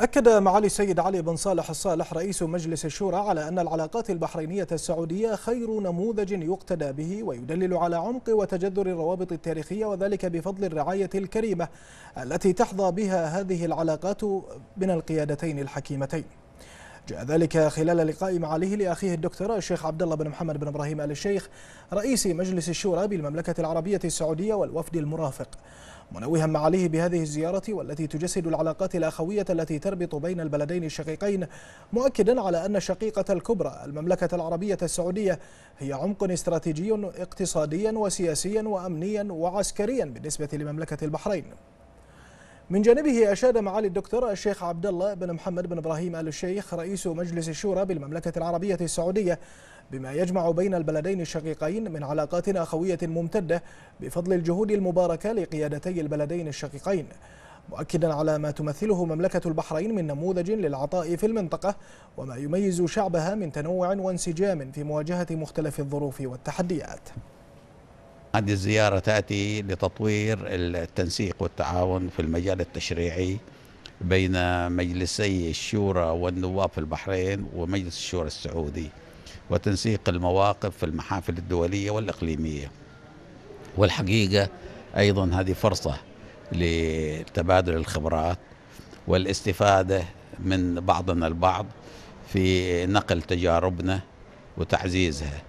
أكد معالي السيد علي بن صالح الصالح رئيس مجلس الشورى على أن العلاقات البحرينية السعودية خير نموذج يقتدى به ويدلل على عمق وتجذر الروابط التاريخية وذلك بفضل الرعاية الكريمة التي تحظى بها هذه العلاقات من القيادتين الحكيمتين جاء ذلك خلال لقاء معاليه لأخيه الدكتور الشيخ عبد الله بن محمد بن إبراهيم آل الشيخ رئيس مجلس الشورى بالمملكة العربية السعودية والوفد المرافق منوها معاليه بهذه الزيارة والتي تجسد العلاقات الأخوية التي تربط بين البلدين الشقيقين مؤكدا على أن الشقيقة الكبرى المملكة العربية السعودية هي عمق استراتيجي اقتصاديا وسياسيا وأمنيا وعسكريا بالنسبة لمملكة البحرين من جانبه أشاد معالي الدكتور الشيخ عبد الله بن محمد بن إبراهيم آل الشيخ رئيس مجلس الشورى بالمملكة العربية السعودية بما يجمع بين البلدين الشقيقين من علاقات أخوية ممتدة بفضل الجهود المباركة لقيادتي البلدين الشقيقين مؤكدا على ما تمثله مملكة البحرين من نموذج للعطاء في المنطقة وما يميز شعبها من تنوع وانسجام في مواجهة مختلف الظروف والتحديات هذه الزيارة تأتي لتطوير التنسيق والتعاون في المجال التشريعي بين مجلسي الشورى والنواب في البحرين ومجلس الشورى السعودي وتنسيق المواقف في المحافل الدولية والإقليمية والحقيقة أيضا هذه فرصة لتبادل الخبرات والاستفادة من بعضنا البعض في نقل تجاربنا وتعزيزها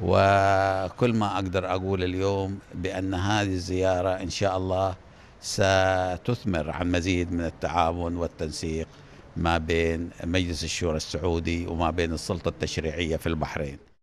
وكل ما أقدر أقول اليوم بأن هذه الزيارة إن شاء الله ستثمر عن مزيد من التعاون والتنسيق ما بين مجلس الشورى السعودي وما بين السلطة التشريعية في البحرين